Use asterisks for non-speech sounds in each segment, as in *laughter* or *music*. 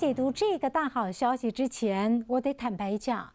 解读这个大好消息之前，我得坦白讲，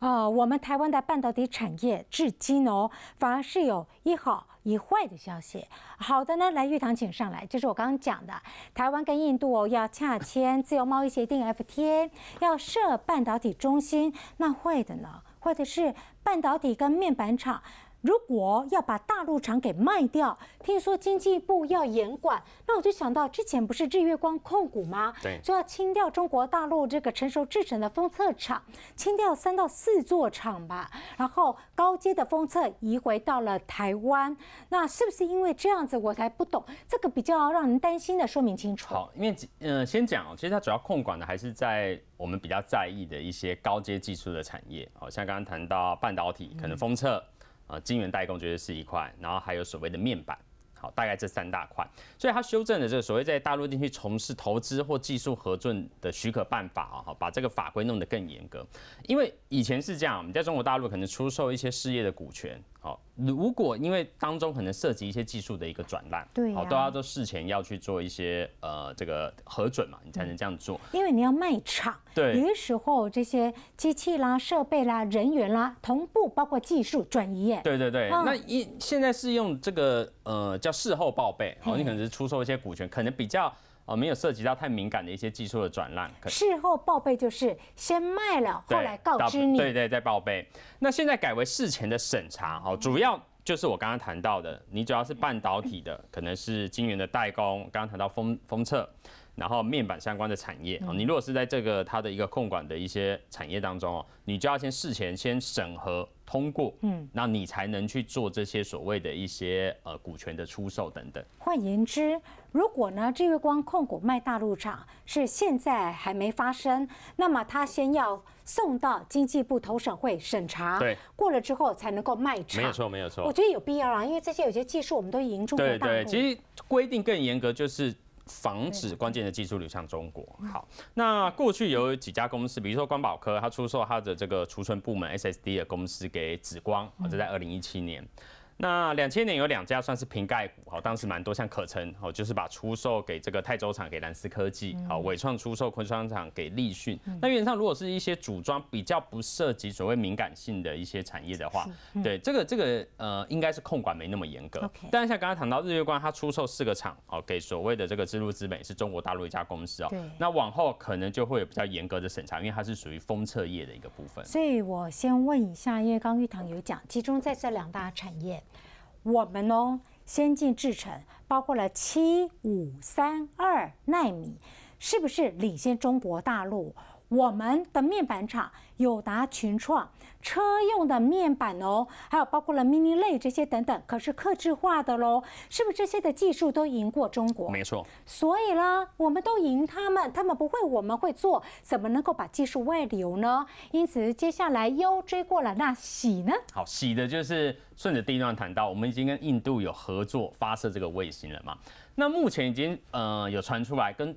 呃，我们台湾的半导体产业至今哦，反而是有一好一坏的消息。好的呢，来玉堂，请上来，就是我刚刚讲的，台湾跟印度哦要洽签 *laughs* 自由贸易协定 FTA，要设半导体中心。那坏的呢，或者是半导体跟面板厂。如果要把大陆厂给卖掉，听说经济部要严管，那我就想到之前不是日月光控股吗？对，就要清掉中国大陆这个成熟制程的封测厂，清掉三到四座厂吧，然后高阶的封测移回到了台湾，那是不是因为这样子我才不懂这个比较让人担心的？说明清楚。好，因为嗯，先讲其实它主要控管的还是在我们比较在意的一些高阶技术的产业，好，像刚刚谈到半导体可能封测。啊，晶圆代工绝对是一块，然后还有所谓的面板，好，大概这三大块，所以他修正的这个所谓在大陆地区从事投资或技术合作的许可办法啊，好，把这个法规弄得更严格，因为以前是这样，我们在中国大陆可能出售一些事业的股权。好，如果因为当中可能涉及一些技术的一个转让，对，好，都要都事前要去做一些呃这个核准嘛，你才能这样做。因为你要卖场，对，有的时候这些机器啦、设备啦、人员啦同步，包括技术转移也。对对对，那一现在是用这个呃叫事后报备，好，你可能是出售一些股权，可能比较。哦，没有涉及到太敏感的一些技术的转让，事后报备就是先卖了，后来告知你，对对，再报备。那现在改为事前的审查，哦，主要就是我刚刚谈到的，你主要是半导体的，可能是晶圆的代工，刚刚谈到封封测，然后面板相关的产业，哦，你如果是在这个它的一个控管的一些产业当中，哦，你就要先事前先审核。通过，嗯，那你才能去做这些所谓的一些呃股权的出售等等。换言之，如果呢，这月光控股卖大陆厂是现在还没发生，那么他先要送到经济部投审会审查，对，过了之后才能够卖厂。没错，没有错。我觉得有必要啊，因为这些有些技术我们都已经中国大陆。对对，其实规定更严格，就是。防止关键的技术流向中国。好，那过去有几家公司，比如说光宝科，它出售它的这个储存部门 SSD 的公司给紫光，这在二零一七年。那两千年有两家算是瓶盖股，好，当时蛮多像可成，哦，就是把出售给这个泰州厂给蓝思科技，好，伟创出售昆山厂给立讯。那原则上如果是一些组装比较不涉及所谓敏感性的一些产业的话，对这个这个呃应该是控管没那么严格。但像刚才谈到日月光，它出售四个厂，哦，给所谓的这个之路资美，是中国大陆一家公司，哦，那往后可能就会比较严格的审查，因为它是属于封测业的一个部分。所以我先问一下，因为刚玉堂有讲集中在这两大产业。我们呢，先进制程包括了七五三二纳米，是不是领先中国大陆？我们的面板厂友达、群创，车用的面板哦，还有包括了 Mini 类这些等等，可是客制化的喽，是不是这些的技术都赢过中国？没错。所以呢，我们都赢他们，他们不会，我们会做，怎么能够把技术外流呢？因此，接下来优追过了，那喜呢？好，喜的就是顺着第一段谈到，我们已经跟印度有合作发射这个卫星了嘛？那目前已经呃有传出来跟。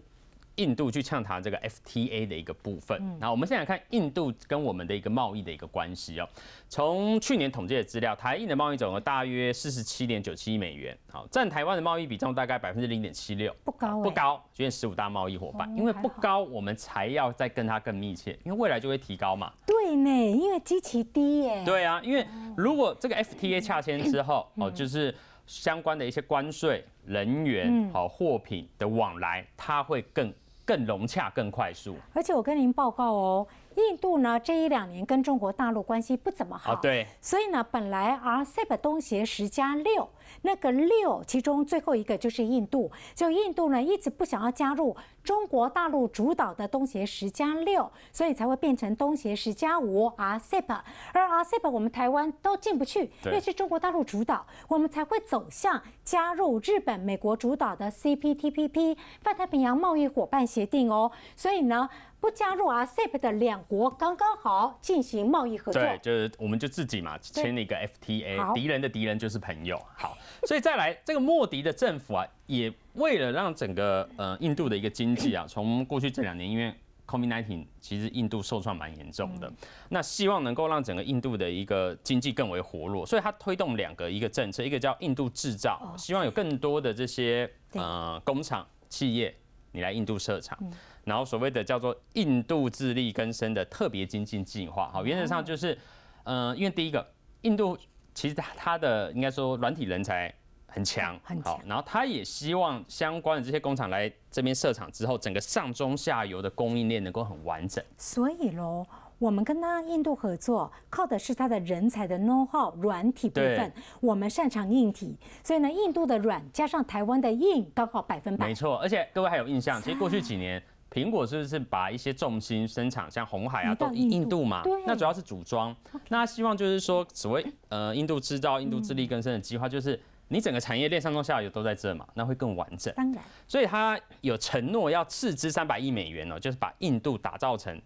印度去洽谈这个 FTA 的一个部分。那我们先来看印度跟我们的一个贸易的一个关系哦。从去年统计的资料，台印的贸易总额大约四十七点九七亿美元，好，占台湾的贸易比重大概百分之零点七六，不高，不高，只有十五大贸易伙伴。因为不高，我们才要再跟他更密切，因为未来就会提高嘛。对呢，因为极其低耶。对啊，因为如果这个 FTA 洽签之后，哦，就是相关的一些关税、人员、好货品的往来，它会更。更融洽、更快速。而且我跟您报告哦，印度呢这一两年跟中国大陆关系不怎么好。啊，对。所以呢，本来 RCEP 东协十加六。那个六，其中最后一个就是印度。就印度呢，一直不想要加入中国大陆主导的东协十加六，所以才会变成东协十加五啊。RCEP，而 RCEP 我们台湾都进不去，因为是中国大陆主导，我们才会走向加入日本、美国主导的 CPTPP 泛太平洋贸易伙伴协定哦。所以呢，不加入 RCEP 的两国刚刚好进行贸易合作。对，就是我们就自己嘛签了一个 FTA，敌人的敌人就是朋友。好。所以再来，这个莫迪的政府啊，也为了让整个呃印度的一个经济啊，从过去这两年因为 COVID-19，其实印度受创蛮严重的，那希望能够让整个印度的一个经济更为活络，所以它推动两个一个政策，一个叫印度制造，希望有更多的这些呃工厂企业你来印度设厂，然后所谓的叫做印度自力更生的特别经济计划，好，原则上就是呃，因为第一个印度。其实他他的应该说软体人才很强，强。然后他也希望相关的这些工厂来这边设厂之后，整个上中下游的供应链能够很完整。所以喽，我们跟他印度合作，靠的是他的人才的 know how 软体部分，我们擅长硬体，所以呢，印度的软加上台湾的硬刚好百分百没错。而且各位还有印象，其实过去几年。苹果是不是把一些重心生产，像红海啊，都印印度嘛？那主要是组装。那希望就是说，所谓呃印度制造、印度自力更生的计划，就是你整个产业链上中下游都在这嘛，那会更完整。当然。所以他有承诺要斥资三百亿美元哦，就是把印度打造成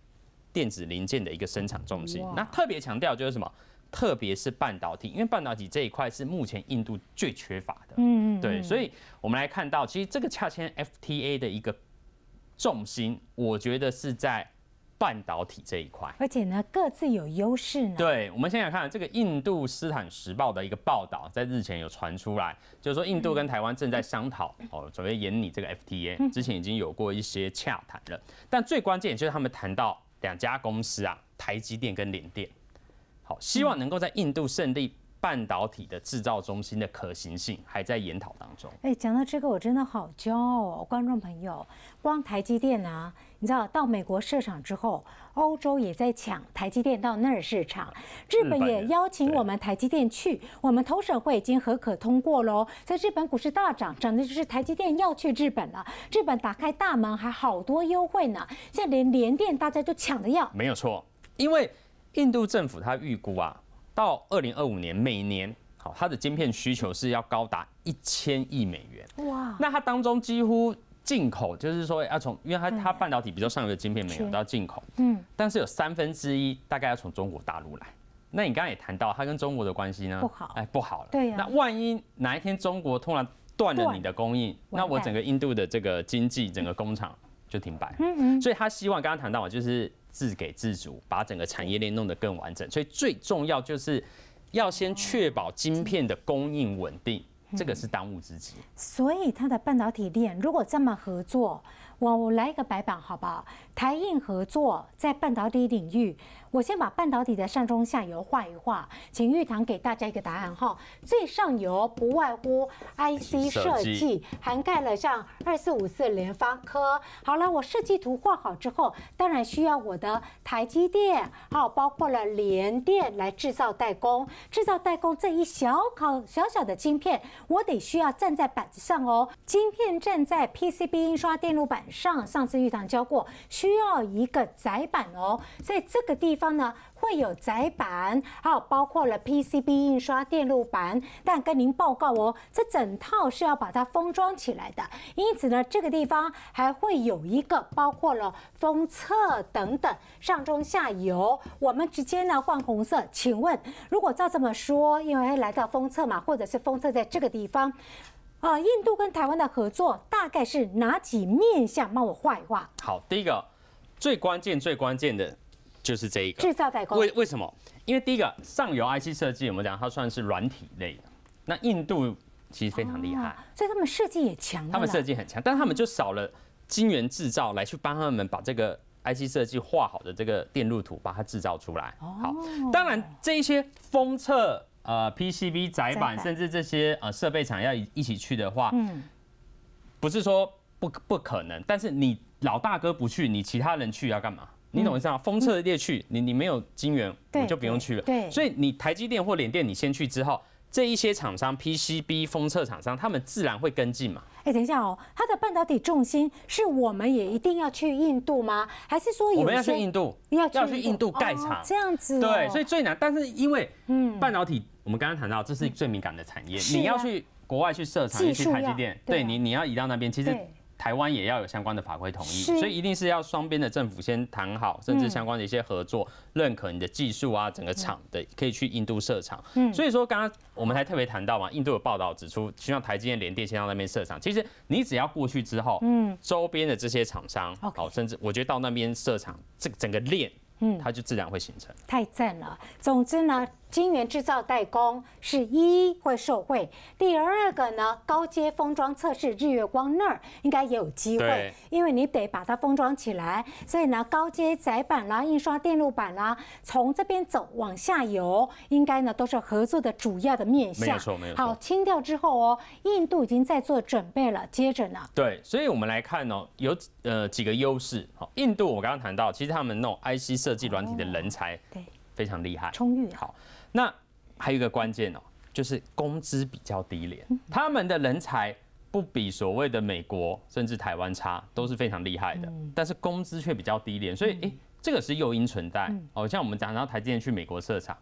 电子零件的一个生产中心。那特别强调就是什么？特别是半导体，因为半导体这一块是目前印度最缺乏的。嗯嗯。对，所以我们来看到，其实这个恰签 FTA 的一个。重心我觉得是在半导体这一块，而且呢各自有优势呢。对，我们想想看，这个《印度斯坦时报》的一个报道，在日前有传出来，就是说印度跟台湾正在商讨哦，准备演你这个 FTA，之前已经有过一些洽谈了。但最关键就是他们谈到两家公司啊，台积电跟联电，好，希望能够在印度胜利。半导体的制造中心的可行性还在研讨当中。哎，讲到这个，我真的好骄傲，观众朋友，光台积电啊，你知道到美国设厂之后，欧洲也在抢台积电到那儿市场，日本也邀请我们台积电去，我们投审会已经合可通过喽。在日本股市大涨，涨的就是台积电要去日本了。日本打开大门，还好多优惠呢，现在连联电大家都抢着要。没有错，因为印度政府他预估啊。到二零二五年，每年好，它的晶片需求是要高达一千亿美元哇！那它当中几乎进口，就是说要从，因为它它半导体比较上游的晶片没有到进口，嗯，但是有三分之一大概要从中国大陆来。那你刚才也谈到，它跟中国的关系呢不好，哎，不好了，对呀。那万一哪一天中国突然断了你的供应，那我整个印度的这个经济，整个工厂就停摆。嗯嗯，所以他希望刚刚谈到嘛，就是。自给自足，把整个产业链弄得更完整，所以最重要就是要先确保晶片的供应稳定，这个是当务之急。所以它的半导体链如果这么合作，我来一个白板好不好？台印合作在半导体领域。我先把半导体的上中下游画一画，请玉堂给大家一个答案哈。最上游不外乎 I C 设计，涵盖了像二四五四联发科。好了，我设计图画好之后，当然需要我的台积电，有包括了联电来制造代工。制造代工这一小考小小的晶片，我得需要站在板子上哦。晶片站在 P C B 印刷电路板上，上次玉堂教过，需要一个窄板哦。在这个地。方呢会有载板，还有包括了 PCB 印刷电路板，但跟您报告哦，这整套是要把它封装起来的，因此呢，这个地方还会有一个包括了封测等等上中下游，我们直接呢换红色。请问如果照这么说，因为来到封测嘛，或者是封测在这个地方，呃，印度跟台湾的合作大概是哪几面向？帮我画一画。好，第一个最关键最关键的。就是这一个制造代工，为为什么？因为第一个上游 I C 设计，我们讲它算是软体类的，那印度其实非常厉害，所以他们设计也强他们设计很强，但他们就少了晶圆制造来去帮他们把这个 I C 设计画好的这个电路图，把它制造出来。好，当然这一些封测、呃 P C B 板，甚至这些呃设备厂要一起去的话，嗯，不是说不不可能，但是你老大哥不去，你其他人去要干嘛？你懂一下，封测的业去，你你没有晶圆，我就不用去了。对，所以你台积电或联电，你先去之后，这一些厂商 PCB 封测厂商，他们自然会跟进嘛。哎，等一下哦，它的半导体重心是，我们也一定要去印度吗？还是说我们要去印度？要去印度盖厂？这样子。对，所以最难，但是因为嗯，半导体我们刚刚谈到，这是最敏感的产业，你要去国外去设厂，去台积电，对你你要移到那边，其实。台湾也要有相关的法规同意，所以一定是要双边的政府先谈好，甚至相关的一些合作，认可你的技术啊，整个厂的可以去印度设厂。嗯，所以说刚刚我们还特别谈到嘛，印度有报道指出，希望台积电、联电先到那边设厂。其实你只要过去之后，嗯，周边的这些厂商，好，甚至我觉得到那边设厂，这整个链，嗯，它就自然会形成。太赞了！总之呢。晶圆制造代工是一会受惠，第二个呢，高阶封装测试日月光那儿应该也有机会，因为你得把它封装起来，所以呢，高阶载板啦、印刷电路板啦，从这边走往下游，应该呢都是合作的主要的面向。没错，没错。好，清掉之后哦，印度已经在做准备了，接着呢。对，所以我们来看哦，有呃几个优势。好，印度我刚刚谈到，其实他们弄 IC 设计软体的人才对非常厉害，充裕。好。那还有一个关键哦，就是工资比较低廉，他们的人才不比所谓的美国甚至台湾差，都是非常厉害的，但是工资却比较低廉，所以诶，这个是诱因存在哦。像我们讲到台积电去美国设厂，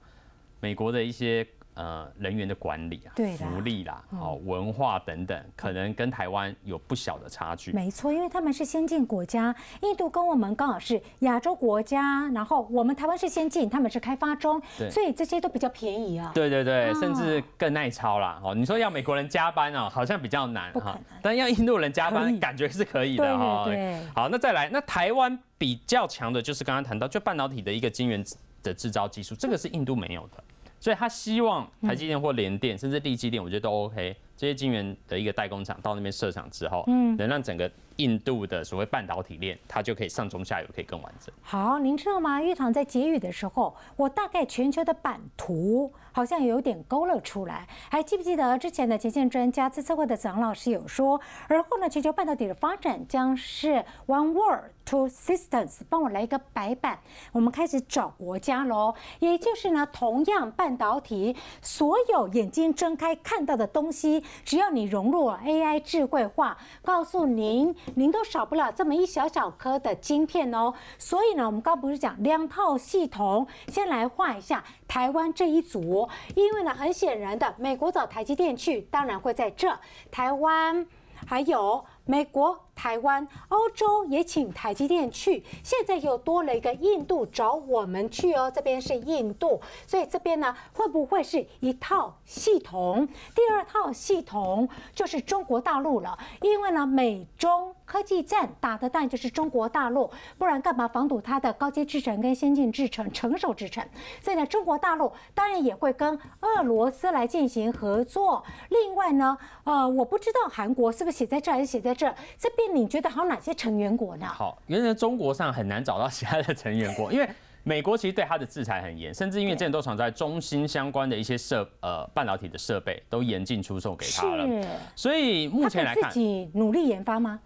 美国的一些。呃，人员的管理啊，对福利啦，好，文化等等，可能跟台湾有不小的差距。没错，因为他们是先进国家，印度跟我们刚好是亚洲国家，然后我们台湾是先进，他们是开发中，所以这些都比较便宜啊。对对对，甚至更耐操啦。哦，你说要美国人加班哦，好像比较难，哈，但要印度人加班，感觉是可以的哈。对对。好，那再来，那台湾比较强的就是刚刚谈到，就半导体的一个晶圆的制造技术，这个是印度没有的。所以他希望台积电或联电，甚至地积电，我觉得都 OK。这些晶圆的一个代工厂到那边设厂之后，能让整个。印度的所谓半导体链，它就可以上中下游，可以更完整。好，您知道吗？玉堂在结语的时候，我大概全球的版图好像有点勾勒出来。还记不记得之前的前线专家？这策会的子昂老师有说，而后呢，全球半导体的发展将是 one world two systems。帮我来一个白板，我们开始找国家喽。也就是呢，同样半导体，所有眼睛睁开看到的东西，只要你融入 AI 智慧化，告诉您。您都少不了这么一小小颗的晶片哦，所以呢，我们刚不是讲两套系统，先来画一下台湾这一组，因为呢，很显然的，美国找台积电去，当然会在这台湾，还有美国。台湾、欧洲也请台积电去，现在又多了一个印度找我们去哦。这边是印度，所以这边呢会不会是一套系统？第二套系统就是中国大陆了，因为呢美中科技战打的弹就是中国大陆，不然干嘛防堵它的高阶制程跟先进制程、成熟制程？所以呢，中国大陆当然也会跟俄罗斯来进行合作。另外呢，呃，我不知道韩国是不是写在这还是写在这这边。你觉得还有哪些成员国呢？好，原来中国上很难找到其他的成员国，因为美国其实对它的制裁很严，甚至因为这些都藏在中心相关的一些设呃半导体的设备都严禁出售给他了。对，所以目前来看，自己努力研发吗？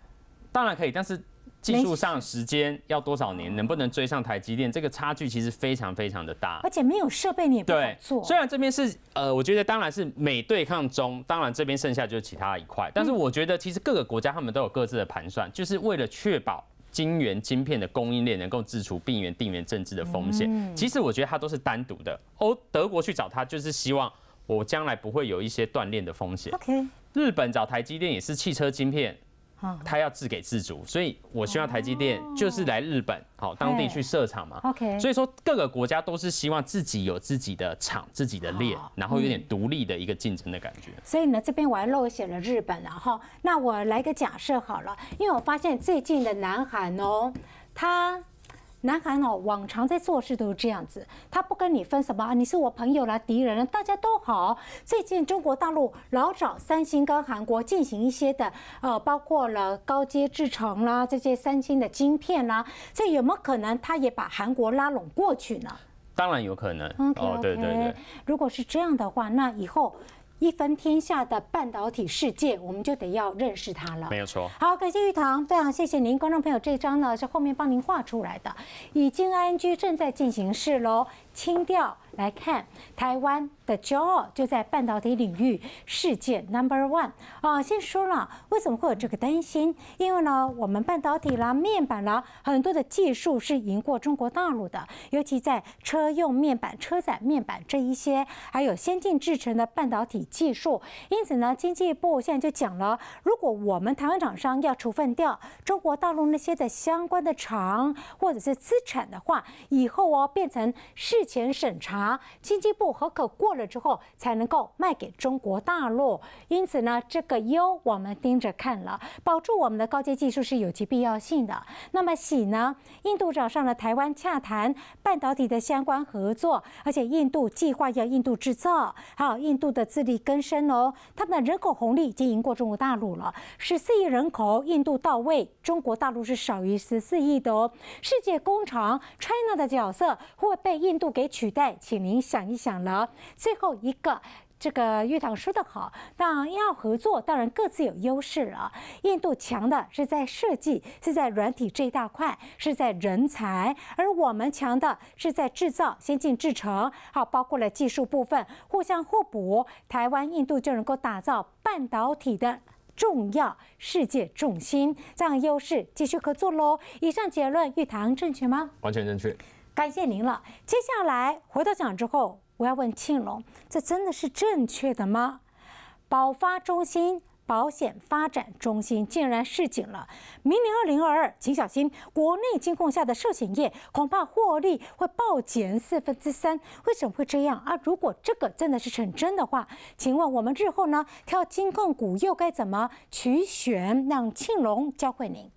当然可以，但是。技术上，时间要多少年，能不能追上台积电？这个差距其实非常非常的大。而且没有设备，你也不做。虽然这边是呃，我觉得当然是美对抗中，当然这边剩下就是其他一块。但是我觉得其实各个国家他们都有各自的盘算，就是为了确保晶圆、晶片的供应链能够自除病原定源政治的风险。其实我觉得它都是单独的。欧德国去找它，就是希望我将来不会有一些断链的风险。日本找台积电也是汽车晶片。他要自给自足，所以我希望台积电就是来日本，好当地去设厂嘛。OK，所以说各个国家都是希望自己有自己的厂、自己的链，然后有点独立的一个竞争的感觉。所以呢，这边我还漏写了日本了哈。那我来个假设好了，因为我发现最近的南韩哦，它。南韩哦，往常在做事都是这样子，他不跟你分什么啊，你是我朋友啦，敌人大家都好。最近中国大陆老找三星跟韩国进行一些的，呃，包括了高阶制程啦，这些三星的晶片啦，这有没有可能他也把韩国拉拢过去呢？当然有可能。哦，对对对，如果是这样的话，那以后。一分天下的半导体世界，我们就得要认识它了。没有错，好，感谢玉堂，非常谢谢您，观众朋友。这张呢是后面帮您画出来的，已经安居正在进行式喽，清掉。来看台湾的骄傲就在半导体领域，世界 number one 啊！先说了为什么会有这个担心，因为呢，我们半导体啦、面板啦，很多的技术是赢过中国大陆的，尤其在车用面板、车载面板这一些，还有先进制成的半导体技术。因此呢，经济部现在就讲了，如果我们台湾厂商要处分掉中国大陆那些的相关的厂或者是资产的话，以后哦变成事前审查。经济部核可过了之后，才能够卖给中国大陆。因此呢，这个优我们盯着看了，保住我们的高阶技术是有其必要性的。那么喜呢？印度找上了台湾洽谈半导体的相关合作，而且印度计划要印度制造，还有印度的自力更生哦。他们的人口红利已经赢过中国大陆了，十四亿人口，印度到位，中国大陆是少于十四亿的哦。世界工厂 China 的角色会被印度给取代。请您想一想了，最后一个，这个玉堂说的好，但要合作，当然各自有优势了。印度强的是在设计，是在软体这一大块，是在人才；而我们强的是在制造、先进制成，好，包括了技术部分，互相互补，台湾、印度就能够打造半导体的重要世界重心。这样优势继续合作喽。以上结论，玉堂正确吗？完全正确。感谢您了。接下来回到讲之后，我要问庆龙，这真的是正确的吗？保发中心、保险发展中心竟然示警了，明年二零二二，请小心！国内金控下的寿险业恐怕获利会暴减四分之三。为什么会这样啊？如果这个真的是成真的话，请问我们日后呢挑金控股又该怎么取选？让庆龙教会您。